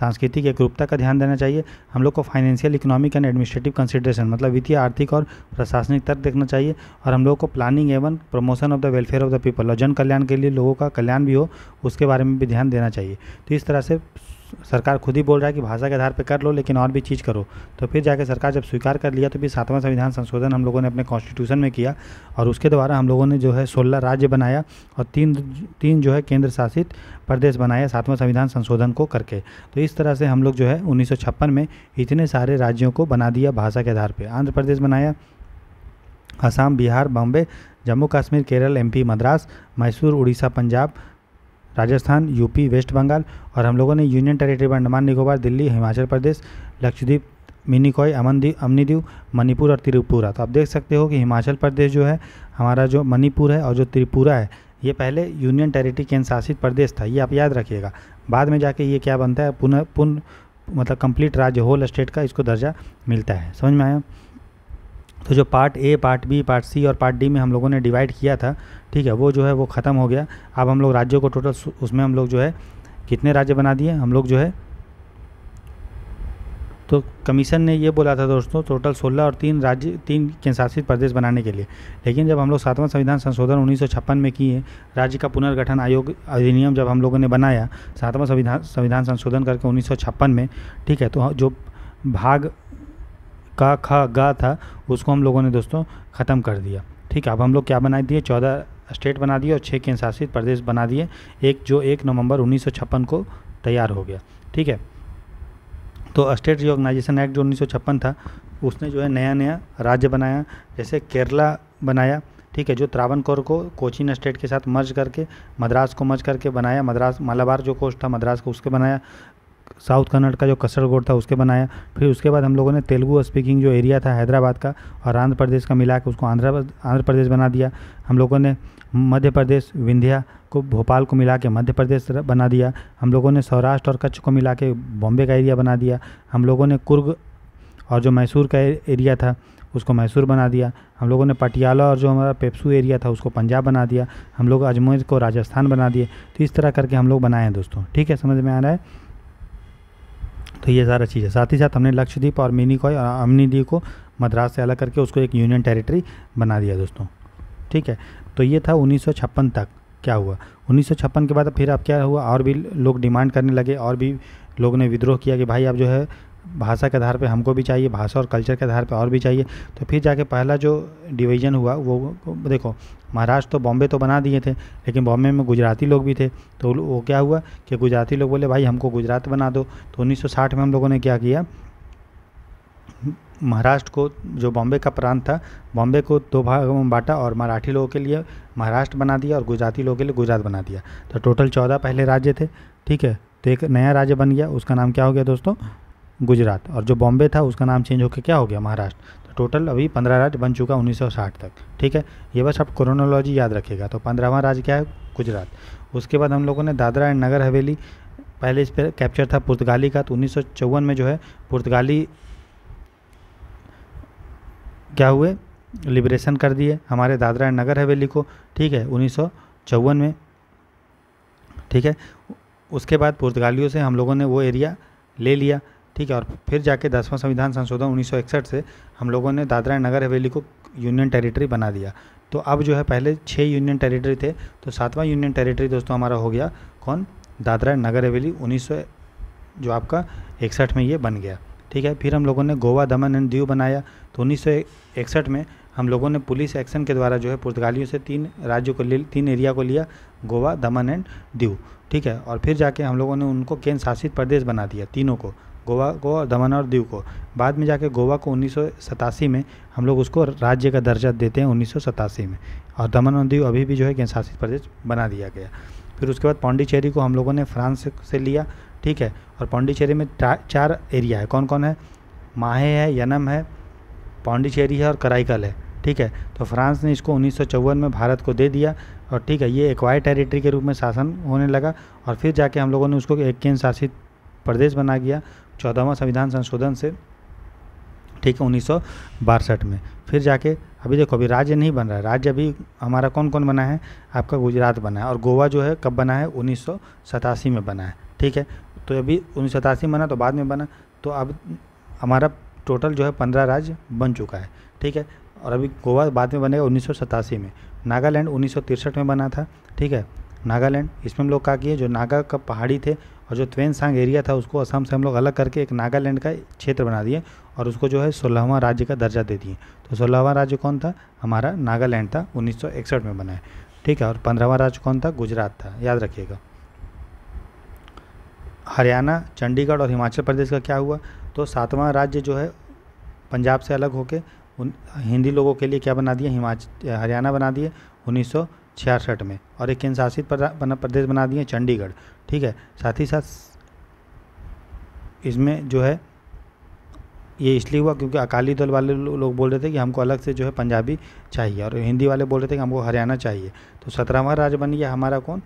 सांस्कृतिक एकरूपता का ध्यान देना चाहिए हम लोग को financial economic and administrative consideration मतलब वित्तीय आर्थिक और प्रशासनिक तर्क देखना चाहिए और हम लोग को प्लानिंग एवं promotion of the welfare of the people और जन कल्याण के लिए लोगों का कल्याण भी हो उसके बारे में भी ध्यान देना चाहिए तो इस तरह से सरकार खुद ही बोल रहा है कि भाषा के आधार पर कर लो लेकिन और भी चीज़ करो तो फिर जाके सरकार जब स्वीकार कर लिया तो फिर सातवां संविधान संशोधन हम लोगों ने अपने कॉन्स्टिट्यूशन में किया और उसके द्वारा हम लोगों ने जो है सोलह राज्य बनाया और तीन तीन जो है केंद्र शासित प्रदेश बनाया सातवां संविधान संशोधन को करके तो इस तरह से हम लोग जो है उन्नीस में इतने सारे राज्यों को बना दिया भाषा के आधार पर आंध्र प्रदेश बनाया Assam Bihar Bombay Jammu Kashmir Kerala MP Madras Mysore Orissa Punjab Rajasthan UP West Bengal और हम लोगों ने यूनियन टेरिटरी पर अंडमान निकोबार दिल्ली हिमाचल प्रदेश लक्षद्वीप मिनिकॉय अमनदीप अमनीदीव मणिपुर और त्रिपुरा तो आप देख सकते हो कि हिमाचल प्रदेश जो है हमारा जो मणिपुर है और जो त्रिपुरा है ये पहले यूनियन टेरिटरी केंद्र शासित प्रदेश था ये आप याद रखिएगा बाद में जाके ये क्या बनता है पुनः पुनः मतलब कंप्लीट राज्य होल स्टेट का इसको दर्जा मिलता है समझ में आया तो जो part A part B part C और पार्ट डी में हम लोगों ने डिवाइड किया था ठीक है वो जो है वो ख़त्म हो गया अब हम लोग राज्यों को टोटल उसमें हम लोग जो है कितने राज्य बना दिए हम लोग जो है तो कमीशन ने ये बोला था दोस्तों टोटल 16 और तीन राज्य तीन केंद्रशासित प्रदेश बनाने के लिए लेकिन जब हम लोग सातवां संविधान संशोधन उन्नीस में किए राज्य का पुनर्गठन आयोग अधिनियम जब हम लोगों ने बनाया सातवां संविधान संविधान संशोधन करके उन्नीस में ठीक है तो जो भाग का खा गा था उसको हम लोगों ने दोस्तों ख़त्म कर दिया ठीक है अब हम लोग क्या बना दिए चौदह स्टेट बना दिए और छः केंद्र शासित प्रदेश बना दिए एक जो एक नवंबर उन्नीस को तैयार हो गया ठीक है तो स्टेट रिओर्गनाइजेशन एक्ट जो उन्नीस था उसने जो है नया नया राज्य बनाया जैसे केरला बनाया ठीक है जो कोर को कोचिन स्टेट के साथ मर्ज करके मद्रास को मर्ज करके बनाया मद्रास मालाबार जो कोस्ट था मद्रास को उसके बनाया साउथ कन्नड़ का जो कसरगोड था उसके बनाया फिर उसके बाद हम लोगों ने तेलुगु स्पीकिंग जो एरिया था हैदराबाद का और आंध्र प्रदेश का मिला के उसको आंध्र आंध्र प्रदेश बना दिया हम लोगों ने मध्य प्रदेश विंध्या को भोपाल को मिला के मध्य प्रदेश बना दिया हम लोगों ने सौराष्ट्र और कच्छ को मिला के बॉम्बे का एरिया बना दिया हम लोगों ने कुर्ग और जो मैसूर का एरिया था उसको मैसूर बना दिया हम लोगों ने पटियाला और जो हमारा पेप्सू एरिया था उसको पंजाब बना दिया हम लोग अजमेर को राजस्थान बना दिए तो इस तरह करके हम लोग बनाए हैं दोस्तों ठीक है समझ में आ रहा है तो ये सारा चीज़ है साथ ही साथ हमने लक्षद्वीप और मिनीकॉय और अमनीद्वीप को मद्रास से अलग करके उसको एक यूनियन टेरिटरी बना दिया दोस्तों ठीक है तो ये था उन्नीस तक क्या हुआ उन्नीस के बाद फिर अब क्या हुआ और भी लोग डिमांड करने लगे और भी लोगों ने विद्रोह किया कि भाई आप जो है भाषा के आधार पे हमको भी चाहिए भाषा और कल्चर के आधार पे और भी चाहिए तो फिर जाके पहला जो डिवीज़न हुआ वो देखो महाराष्ट्र तो बॉम्बे तो बना दिए थे लेकिन बॉम्बे में गुजराती लोग भी थे तो वो क्या हुआ कि गुजराती लोग बोले भाई हमको गुजरात बना दो तो 1960 में हम लोगों ने क्या किया महाराष्ट्र को जो बॉम्बे का प्रांत था बॉम्बे को दो भाग में बांटा और मराठी लोगों के लिए महाराष्ट्र बना दिया और गुजराती लोगों के लिए गुजरात बना दिया तो टोटल चौदह पहले राज्य थे ठीक है तो एक नया राज्य बन गया उसका नाम क्या हो गया दोस्तों गुजरात और जो बॉम्बे था उसका नाम चेंज होकर क्या हो गया महाराष्ट्र तो टोटल अभी पंद्रह राज्य बन चुका है तक ठीक है ये बस आप क्रोनोलॉजी याद रखेगा तो पंद्रहवा राज्य क्या है गुजरात उसके बाद हम लोगों ने दादरा एंड नगर हवेली पहले इस पर कैप्चर था पुर्तगाली का तो उन्नीस में जो है पुर्तगाली क्या हुए लिबरेशन कर दिए हमारे दादरा एंड नगर हवेली को ठीक है उन्नीस में ठीक है उसके बाद पुर्तगालियों से हम लोगों ने वो एरिया ले लिया ठीक है और फिर जाके दसवां संविधान संशोधन 1961 से हम लोगों ने दादरा नगर हवेली को यूनियन टेरिटरी बना दिया तो अब जो है पहले छः यूनियन टेरिटरी थे तो सातवां यूनियन टेरिटरी दोस्तों हमारा हो गया कौन दादरा नगर हवेली उन्नीस जो आपका इकसठ में ये बन गया ठीक है फिर हम लोगों ने गोवा दमन एंड दीव बनाया तो उन्नीस में हम लोगों ने पुलिस एक्शन के द्वारा जो है पुर्तगालियों से तीन राज्यों को ले तीन एरिया को लिया गोवा दमन एंड दीव ठीक है और फिर जाके हम लोगों ने उनको केंद्र शासित प्रदेश बना दिया तीनों को गोवा को और दमन और दीव को बाद में जाके गोवा को उन्नीस में हम लोग उसको राज्य का दर्जा देते हैं उन्नीस में और दमन और दीव अभी भी जो है केंद्रशासित प्रदेश बना दिया गया फिर उसके बाद पौंडीचेरी को हम लोगों ने फ्रांस से लिया ठीक है और पौंडीचेरी में चार एरिया है कौन कौन है माहे है यनम है पौंडीचेरी है और कराईकल है ठीक है तो फ्रांस ने इसको उन्नीस में भारत को दे दिया और ठीक है ये एक्वायर टेरिटरी के रूप में शासन होने लगा और फिर जाके हम लोगों ने उसको एक केंद्र शासित प्रदेश बना गया चौदहवा संविधान संशोधन से ठीक है उन्नीस में फिर जाके अभी देखो अभी राज्य नहीं बन रहा है राज्य अभी हमारा कौन कौन बना है आपका गुजरात बना है और गोवा जो है कब बना है उन्नीस में बना है ठीक है तो अभी उन्नीस में बना तो बाद में बना तो अब हमारा टोटल जो है पंद्रह राज्य बन चुका है ठीक है और अभी गोवा बाद में बनेगा उन्नीस में नागालैंड उन्नीस में बना था ठीक है नागालैंड इसमें हम लोग क्या किए जो नागा का पहाड़ी थे और जो सांग एरिया था उसको असम से हम लोग अलग करके एक नागालैंड का क्षेत्र बना दिए और उसको जो है सोलहवां राज्य का दर्जा दे दिए तो सोलहवां राज्य कौन था हमारा नागालैंड था उन्नीस में बना है ठीक है और पंद्रहवा राज्य कौन था गुजरात था याद रखिएगा हरियाणा चंडीगढ़ और हिमाचल प्रदेश का क्या हुआ तो सातवां राज्य जो है पंजाब से अलग होके उन हिंदी लोगों के लिए क्या बना दिया हिमाचल हरियाणा बना दिए उन्नीस में और एक केंद्र शासित प्रदेश बना दिए चंडीगढ़ ठीक है साथ ही साथ इसमें जो है ये इसलिए हुआ क्योंकि अकाली दल वाले लोग बोल रहे थे कि हमको अलग से जो है पंजाबी चाहिए और हिंदी वाले बोल रहे थे कि हमको हरियाणा चाहिए तो सत्रहवा राज्य बन गया हमारा कौन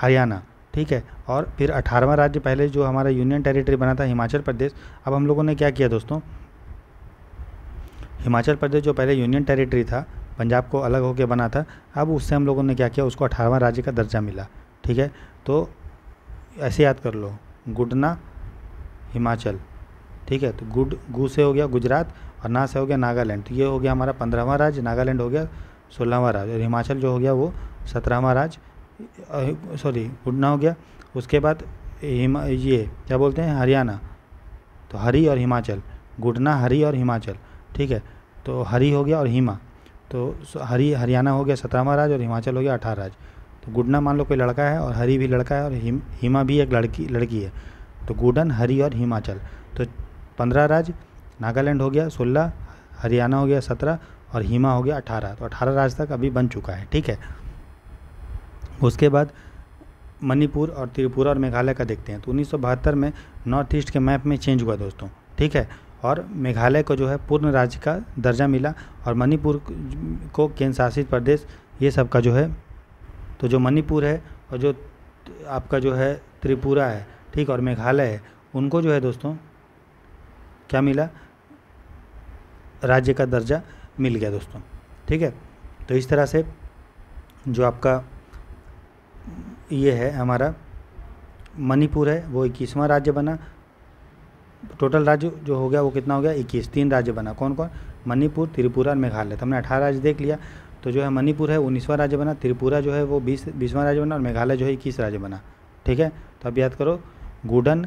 हरियाणा ठीक है और फिर अठारहवा राज्य पहले जो हमारा यूनियन टेरिटरी बना था हिमाचल प्रदेश अब हम लोगों ने क्या किया दोस्तों हिमाचल प्रदेश जो पहले यूनियन टेरिटरी था पंजाब को अलग होकर बना था अब उससे हम लोगों ने क्या किया उसको अठारहवा राज्य का दर्जा मिला ठीक है तो ऐसे याद कर लो गुडना हिमाचल ठीक है तो गुड गु से हो गया गुजरात और ना से हो गया नागालैंड तो ये हो गया हमारा पंद्रहवा राज्य नागालैंड हो गया सोलहवा राज्य और हिमाचल जो हो गया वो सत्रहवा राज्य सॉरी गुडना हो गया उसके बाद हिमा ये क्या बोलते हैं हरियाणा तो हरी और हिमाचल गुडना हरी और हिमाचल ठीक है तो हरी हो गया और हिमा तो हरी हरियाणा हो गया सत्रहवा राज्य और हिमाचल हो गया अठारह राज्य तो गुडना मान लो कोई लड़का है और हरी भी लड़का है और हिम हिमा भी एक लड़की लड़की है तो गुडन हरी और हिमाचल तो पंद्रह राज्य नागालैंड हो गया सोलह हरियाणा हो गया सत्रह और हिमा हो गया अठारह तो अठारह राज्य तक अभी बन चुका है ठीक है उसके बाद मणिपुर और त्रिपुरा और मेघालय का देखते हैं तो उन्नीस में नॉर्थ ईस्ट के मैप में चेंज हुआ दोस्तों ठीक है और मेघालय को जो है पूर्ण राज्य का दर्जा मिला और मणिपुर को केंद्र शासित प्रदेश ये सब का जो है तो जो मणिपुर है और जो आपका जो है त्रिपुरा है ठीक और मेघालय है उनको जो है दोस्तों क्या मिला राज्य का दर्जा मिल गया दोस्तों ठीक है तो इस तरह से जो आपका ये है हमारा मणिपुर है वो इक्कीसवां राज्य बना टोटल राज्य जो हो गया वो कितना हो गया इक्कीस तीन राज्य बना कौन कौन मणिपुर त्रिपुरा और मेघालय तो हमने अठारह राज्य देख लिया तो जो है मणिपुर है उन्नीसवां राज्य बना त्रिपुरा जो है वो बीस बीसवां राज्य बना और मेघालय जो है इक्कीस राज्य बना ठीक है तो अब याद करो गुडन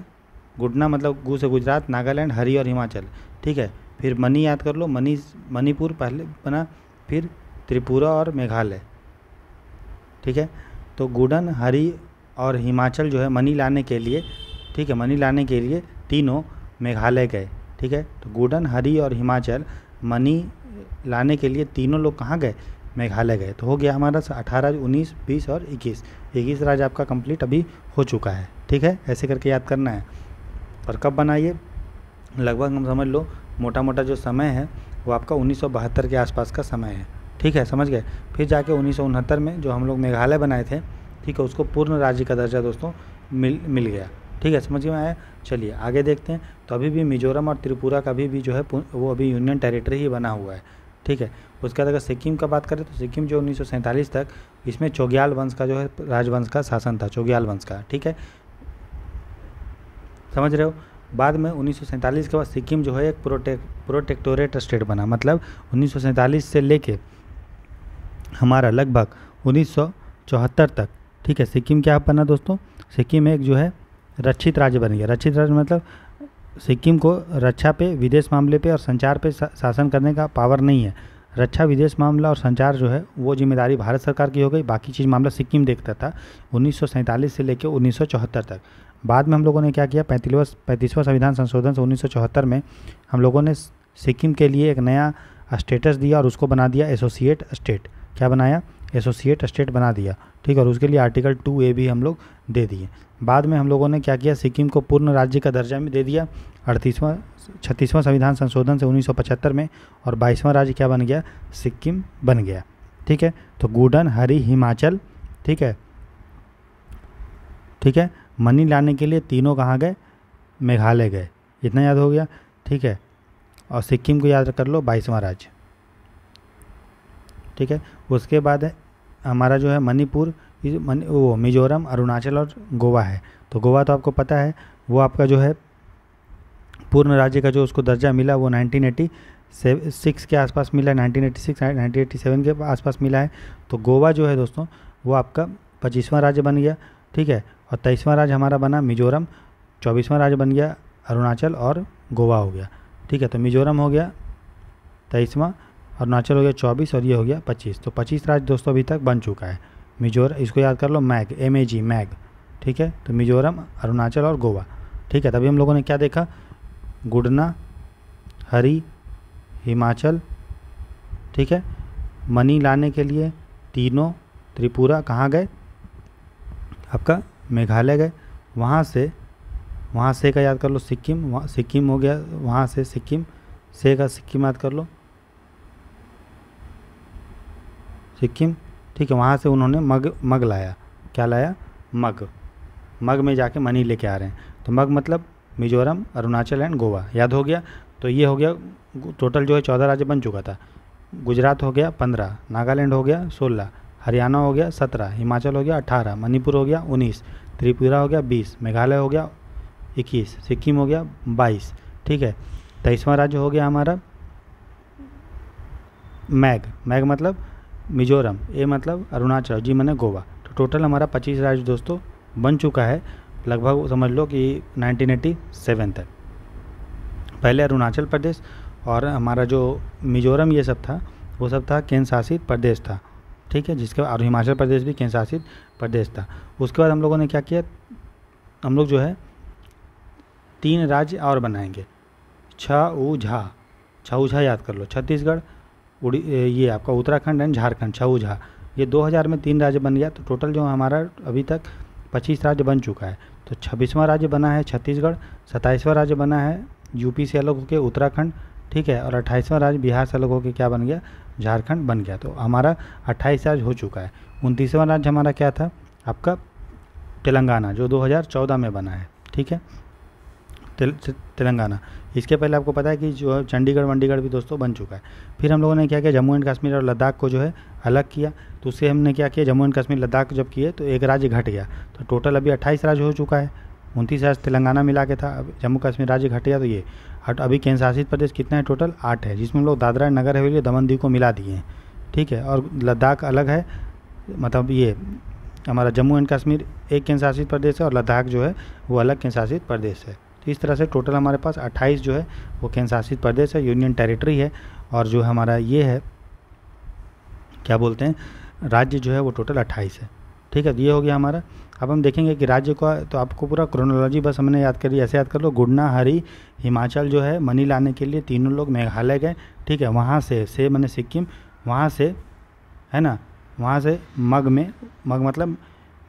गुडना मतलब गु से गुजरात नागालैंड हरी और हिमाचल ठीक है फिर मनी याद कर लो मनी मणिपुर पहले बना फिर त्रिपुरा और मेघालय ठीक है तो गुडन हरी और हिमाचल जो है मनी लाने के लिए ठीक है मनी लाने के लिए तीनों मेघालय गए ठीक है तो गुडन हरी और हिमाचल मनी लाने के लिए तीनों लोग कहाँ गए मेघालय गए तो हो गया हमारा अठारह उन्नीस बीस और इक्कीस इक्कीस राज्य आपका कंप्लीट अभी हो चुका है ठीक है ऐसे करके याद करना है और कब बनाइए लगभग हम समझ लो मोटा मोटा जो समय है वो आपका उन्नीस के आसपास का समय है ठीक है समझ गए फिर जाके उन्नीस में जो हम लोग मेघालय बनाए थे ठीक है उसको पूर्ण राज्य का दर्जा दोस्तों मिल मिल गया ठीक है समझ में आया चलिए आगे देखते हैं तो अभी भी मिजोरम और त्रिपुरा का भी भी जो है वो अभी यूनियन टेरिटरी ही बना हुआ है ठीक है उसके बाद अगर सिक्किम का बात करें तो सिक्किम जो उन्नीस तक इसमें चोग्याल वंश का जो है राजवंश का शासन था चोग्याल वंश का ठीक है समझ रहे हो बाद में उन्नीस के बाद सिक्किम जो है एक प्रोटेक प्रोटेक्टोरेट स्टेट बना मतलब उन्नीस से लेके हमारा लगभग उन्नीस तक ठीक है सिक्किम क्या बना दोस्तों सिक्किम एक जो है रक्षित राज्य बन गया रक्षित राज्य मतलब सिक्किम को रक्षा पे विदेश मामले पे और संचार पे शासन करने का पावर नहीं है रक्षा विदेश मामला और संचार जो है वो जिम्मेदारी भारत सरकार की हो गई बाकी चीज़ मामला सिक्किम देखता था उन्नीस से लेकर उन्नीस तक बाद में हम लोगों ने क्या किया पैंतीसवा पैंतीसवां संविधान संशोधन से उन्नीस में हम लोगों ने सिक्किम के लिए एक नया स्टेटस दिया और उसको बना दिया एसोसिएट स्टेट क्या बनाया एसोसिएट स्टेट बना दिया ठीक है और उसके लिए आर्टिकल टू ए भी हम लोग दे दिए बाद में हम लोगों ने क्या किया सिक्किम को पूर्ण राज्य का दर्जा में दे दिया अड़तीसवां छत्तीसवां संविधान संशोधन से 1975 में और बाईसवां राज्य क्या बन गया सिक्किम बन गया ठीक है तो गुडन हरी हिमाचल ठीक है ठीक है मनी लाने के लिए तीनों कहाँ गए मेघालय गए इतना याद हो गया ठीक है और सिक्किम को याद कर लो बाईसवां राज्य ठीक है उसके बाद हमारा जो है मणिपुर मन, वो मिजोरम अरुणाचल और गोवा है तो गोवा तो आपको पता है वो आपका जो है पूर्ण राज्य का जो उसको दर्जा मिला वो नाइनटीन एटी सिक्स के आसपास मिला है एटी सेवन के आसपास मिला है तो गोवा जो है दोस्तों वो आपका पच्चीसवां राज्य बन गया ठीक है और तेईसवां राज्य हमारा बना मिजोरम चौबीसवां राज्य बन गया अरुणाचल और गोवा हो गया ठीक है तो मिजोरम हो गया तेईसवां अरुणाचल हो गया चौबीस और ये हो गया पच्चीस तो पच्चीस राज्य दोस्तों अभी तक बन चुका है मिजोरम इसको याद कर लो mag M A G mag ठीक है तो मिजोरम अरुणाचल और गोवा ठीक है तभी हम लोगों ने क्या देखा गुडना हरी हिमाचल ठीक है मनी लाने के लिए तीनों त्रिपुरा कहाँ गए आपका मेघालय गए वहाँ से वहाँ से का याद कर लो सिक्किम वहाँ सिक्किम हो गया वहाँ से सिक्किम से का सिक्किम याद कर लो सिक्किम ठीक है वहाँ से उन्होंने मग मग लाया क्या लाया मग मग में जाके मनी लेके आ रहे हैं तो मग मतलब मिजोरम अरुणाचल एंड गोवा याद हो गया तो ये हो गया टोटल जो है चौदह राज्य बन चुका था गुजरात हो गया पंद्रह नागालैंड हो गया सोलह हरियाणा हो गया सत्रह हिमाचल हो गया अठारह मणिपुर हो गया उन्नीस त्रिपुरा हो गया बीस मेघालय हो गया इक्कीस सिक्किम हो गया बाईस ठीक है तेईसवां राज्य हो गया हमारा मैग मैग मतलब मिजोरम ये मतलब अरुणाचल जी मैंने गोवा तो टोटल हमारा पच्चीस राज्य दोस्तों बन चुका है लगभग समझ लो कि नाइनटीन तक पहले अरुणाचल प्रदेश और हमारा जो मिजोरम ये सब था वो सब था केंद्र शासित प्रदेश था ठीक है जिसके और हिमाचल प्रदेश भी केंद्र शासित प्रदेश था उसके बाद हम लोगों ने क्या किया हम लोग जो है तीन राज्य और बनाएंगे छा ऊ झा छा ऊ झा याद कर लो छत्तीसगढ़ उड़ी ये आपका उत्तराखंड एंड झारखंड छऊझा ये 2000 में तीन राज्य बन गया तो टोटल जो हमारा अभी तक 25 राज्य बन चुका है तो छब्बीसवां राज्य बना है छत्तीसगढ़ सत्ताईसवां राज्य बना है यूपी से अलग होकर उत्तराखंड ठीक है और अट्ठाईसवां राज्य बिहार से अलग होकर क्या बन गया झारखंड बन गया तो हमारा अट्ठाईस राज्य हो चुका है उनतीसवां राज्य हमारा क्या था आपका तेलंगाना जो 2014 में बना है ठीक है तेलंगाना इसके पहले आपको पता है कि जो है चंडीगढ़ वंडीगढ़ भी दोस्तों बन चुका है फिर हम लोगों ने क्या किया जम्मू एंड कश्मीर और लद्दाख को जो है अलग किया तो उससे हमने क्या किया जम्मू एंड कश्मीर लद्दाख जब किए तो एक राज्य घट गया तो टोटल अभी अट्ठाईस राज्य हो चुका है उनतीस राज्य तेलंगाना मिला के था अब जम्मू कश्मीर राज्य घट गया तो ये और अभी केंद्र शासित प्रदेश कितना है टोटल आठ है जिसमें हम लोग दादरा नगर हवेली दमन दीव को मिला दिए हैं ठीक है और लद्दाख अलग है मतलब ये हमारा जम्मू एंड कश्मीर एक केंद्र शासित प्रदेश है और लद्दाख जो है वो अलग केंद्र शासित प्रदेश है तो इस तरह से टोटल हमारे पास 28 जो है वो केंद्र शासित प्रदेश है यूनियन टेरिटरी है और जो हमारा ये है क्या बोलते हैं राज्य जो है वो टोटल 28 है ठीक है ये हो गया हमारा अब हम देखेंगे कि राज्य का तो आपको पूरा क्रोनोलॉजी बस हमने याद करी ऐसे याद कर लो गुडना हरी हिमाचल जो है मनी लाने के लिए तीनों लोग मेघालय गए ठीक है वहाँ से से मैंने सिक्किम वहाँ से है ना वहाँ से मग में मग मतलब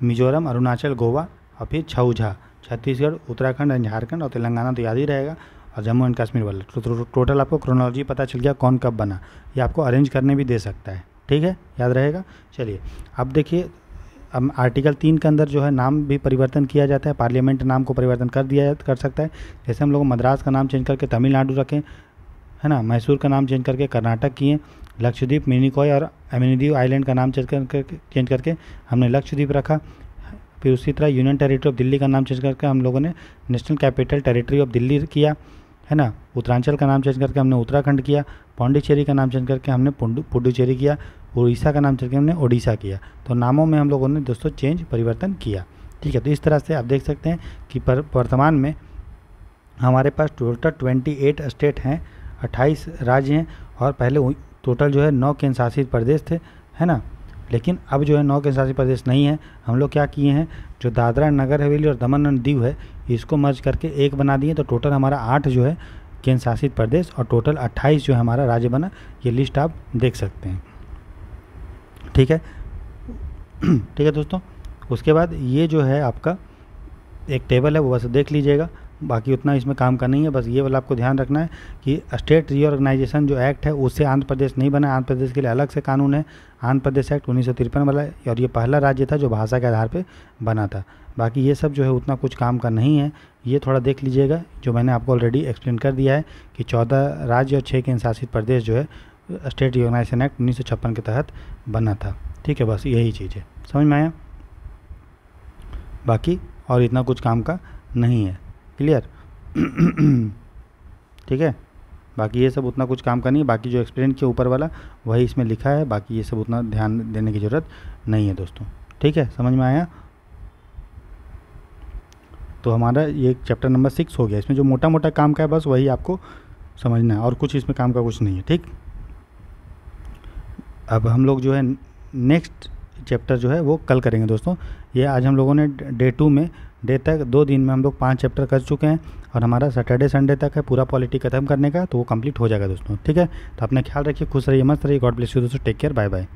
मिजोरम अरुणाचल गोवा और फिर छऊझा छत्तीसगढ़ उत्तराखंड एंड झारखंड और तेलंगाना तो याद ही रहेगा और जम्मू एंड कश्मीर वाला तो, तो टोटल तो, तो, आपको क्रोनोलॉजी पता चल गया कौन कब बना ये आपको अरेंज करने भी दे सकता है ठीक है याद रहेगा चलिए अब देखिए अब आर्टिकल तीन के अंदर जो है नाम भी परिवर्तन किया जाता है पार्लियामेंट नाम को परिवर्तन कर दिया कर सकता है जैसे हम लोग मद्रास का नाम चेंज करके तमिलनाडु रखें है ना मैसूर का नाम चेंज करके कर्नाटक किए लक्षद्वीप मिनिकॉय और अमिनीदीव आइलैंड का नाम चेंज करके चेंज करके हमने लक्षद्वीप रखा फिर उसी तरह यूनियन टेरिटरी ऑफ दिल्ली का नाम चेंज करके हम लोगों ने National Capital Territory of Delhi किया है ना उत्तरांचल का नाम चेंज करके हमने उत्तराखंड किया पाण्डिचेरी का नाम चेंज करके हमने पुडुचेरी किया उड़ीसा का नाम चेंज करके हमने ओडिशा किया तो नामों में हम लोगों ने दोस्तों चेंज परिवर्तन किया ठीक है तो इस तरह से आप देख सकते हैं कि वर्तमान में हमारे पास टोटल ट्वेंटी एट स्टेट हैं अट्ठाईस राज्य हैं और पहले टोटल जो है नौ केंद्र शासित प्रदेश थे है ना लेकिन अब जो है नौ केंद्रशासित प्रदेश नहीं है हम लोग क्या किए हैं जो दादरा नगर हवेली और दमन दीव है इसको मर्ज करके एक बना दिए तो टोटल हमारा आठ जो है केंद्र शासित प्रदेश और टोटल अट्ठाईस जो है हमारा राज्य बना ये लिस्ट आप देख सकते हैं ठीक है ठीक है दोस्तों उसके बाद ये जो है आपका एक टेबल है वो बस देख लीजिएगा बाकी उतना इसमें काम का नहीं है बस ये वाला आपको ध्यान रखना है कि स्टेट रीऑर्गेनाइजेशन जो एक्ट है उससे आंध्र प्रदेश नहीं बना आंध्र प्रदेश के लिए अलग से कानून है आंध्र प्रदेश एक्ट उन्नीस वाला है और ये पहला राज्य था जो भाषा के आधार पर बना था बाकी ये सब जो है उतना कुछ काम का नहीं है ये थोड़ा देख लीजिएगा जो मैंने आपको ऑलरेडी एक्सप्लेन कर दिया है कि चौदह राज्य और छः केंद्र शासित प्रदेश जो है स्टेट रिओगनाइजेशन एक्ट उन्नीस के तहत बना था ठीक है बस यही चीज़ है समझ में आया बाकी और इतना कुछ काम का नहीं है क्लियर ठीक है बाकी ये सब उतना कुछ काम का नहीं बाकी जो एक्सपेरिमेंट के ऊपर वाला वही इसमें लिखा है बाकी ये सब उतना ध्यान देने की ज़रूरत नहीं है दोस्तों ठीक है समझ में आया तो हमारा ये चैप्टर नंबर सिक्स हो गया इसमें जो मोटा मोटा काम का है बस वही आपको समझना है और कुछ इसमें काम का कुछ नहीं है ठीक अब हम लोग जो है नेक्स्ट चैप्टर जो है वो कल करेंगे दोस्तों ये आज हम लोगों ने डे टू में डे तक दो दिन में हम लोग पाँच चैप्टर कर चुके हैं और हमारा सैटरडे संडे तक है पूरा पॉलिटी खत्म करने का तो वो कंप्लीट हो जाएगा दोस्तों ठीक है तो अपना ख्याल रखिए खुश रहिए मस्त रहिए गॉड ब्लेस यू दोस्तों टेक केयर बाय बाय